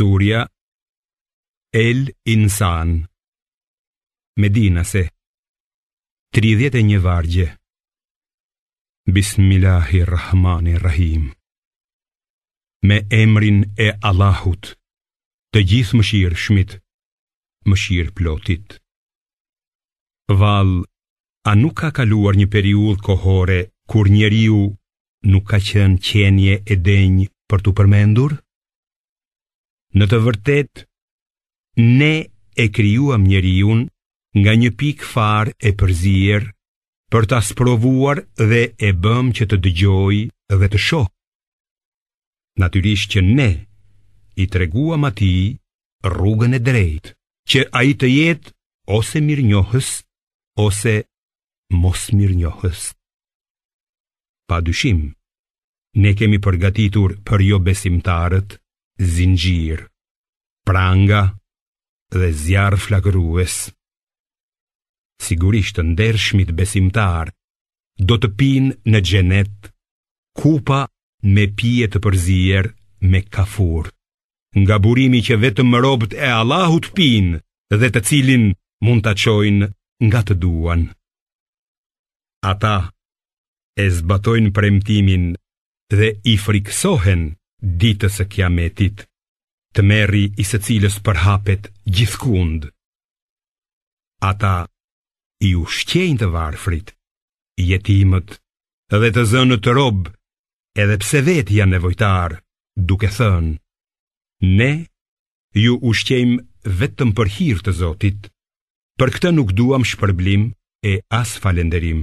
Surja El Insan Medina se Tridhjet e një vargje Bismillahirrahmanirrahim Me emrin e Allahut Të gjithë mëshirë shmit Mëshirë plotit Val, a nuk ka kaluar një periud kohore Kur njeriu nuk ka qenë qenje e denjë për të përmendur? Në të vërtet, ne e kryuam njeri unë nga një pik farë e përzirë për ta sprovuar dhe e bëm që të dëgjoj dhe të shoh. Natyrisht që ne i treguam ati rrugën e drejtë, që a i të jetë ose mirë njohës, ose mos mirë njohës. Pa dyshim, ne kemi përgatitur për jo besimtarët, zingjir, pranga dhe zjarë flakrues. Sigurisht të ndershmit besimtar, do të pin në gjenet, kupa me pije të përzier me kafur. Nga burimi që vetë më robët e Allahut pin dhe të cilin mund të qojnë nga të duan. Ata e zbatojnë premtimin dhe i friksohen ditës e kiametit, të meri i se cilës për hapet gjithkund. Ata i ushqejnë të varfrit, i jetimët dhe të zënë të robë, edhe pse vetë janë nevojtarë, duke thënë, ne ju ushqejmë vetëm për hirë të zotit, për këtë nuk duam shpërblim e as falenderim.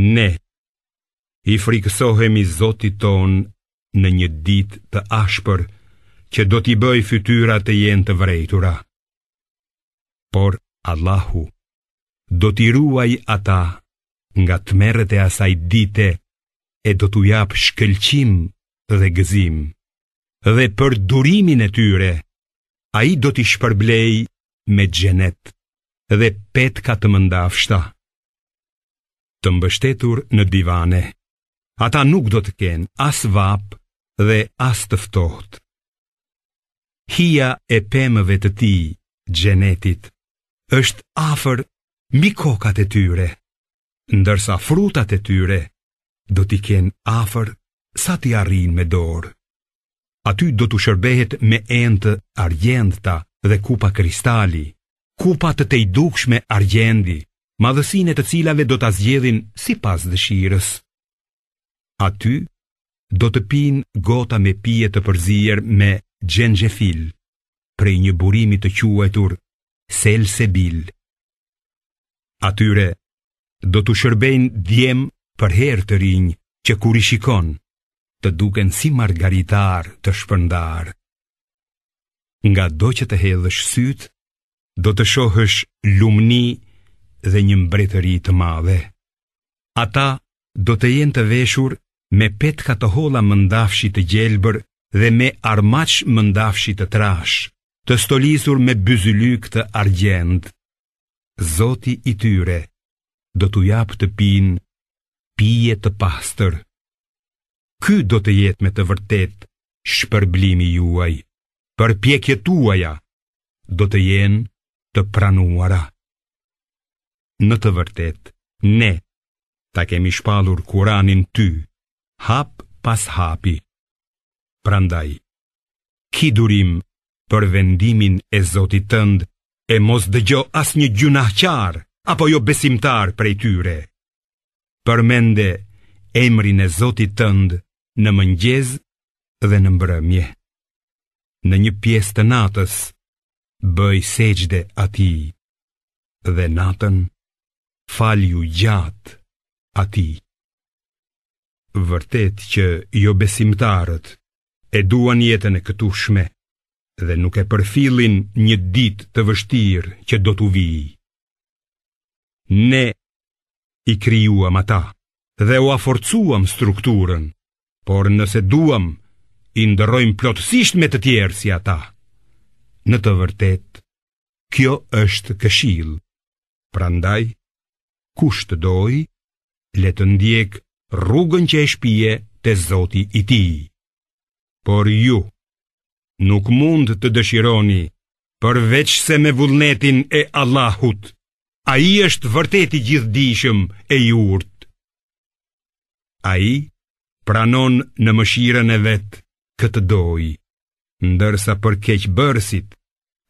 Ne, i frikësohemi zotit tonë në një ditë të ashpër që do t'i bëj fytyra të jenë të vrejtura. Por Allahu do t'i ruaj ata nga të merët e asaj dite e do t'u japë shkëlqim dhe gëzim. Dhe për durimin e tyre, a i do t'i shpërblej me gjenet dhe petka të mëndafshta. Të mbështetur në divane, ata nuk do të kenë as vapë, dhe as të ftohtë. Hia e pemëve të ti, gjenetit, është afer mi kokat e tyre, ndërsa frutat e tyre do t'i ken afer sa t'i arrin me dorë. Aty do t'u shërbehet me entë argjendta dhe kupa kristali, kupa të te i dukshme arjendi, të cilave do t'a zgjedhin si pas dëshirës. Aty do të pin gota me pije të përzier me gjengjefil, prej një burimi të quajtur selsebil. Atyre do të shërbejnë djem për herë të rinj që kur i shikon, të duken si margaritar të shpëndar. Nga do që të hedhësh sytë, do të shohësh lumni dhe një mbretëri të madhe. Ata do të jenë të veshur me pet katohola më ndafshi të gjelbër dhe me armach më ndafshi të trash, të stolisur me byzylyk të argjend. Zoti i tyre do t'u japë të pin pije të pastër. Ky do të jetë me të vërtet shpërblimi juaj. Për pjekje tuaja do të jenë të pranuara. Në të vërtet, ne ta kemi shpalur kuranin ty hap pas hapi. Prandaj, ki durim për vendimin e Zotit tënd e mos dëgjo as një gjunahqar apo jo besimtar për e tyre. Përmende emrin e Zotit tënd në mëngjez dhe në mbrëmje. Në një pjesë të natës, bëj seqde ati dhe natën, falju gjatë ati vërtet që jo besimtarët e duan jetën e këtushme dhe nuk e përfilin një dit të vështir që do të vij. Ne i kryuam ata dhe u aforcuam strukturën, por nëse duam, i ndërojmë plotësisht me të tjerë si ata. Në të vërtet, kjo është këshil, pra ndaj, kushtë doj, letë ndjekë rrugën që e shpije të zoti i ti. Por ju, nuk mund të dëshironi, përveç se me vullnetin e Allahut, a i është vërteti gjithdishëm e i urt. A i pranon në mëshiren e vetë këtë doj, ndërsa për keqë bërësit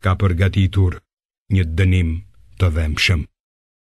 ka përgatitur një dënim të dhemshëm.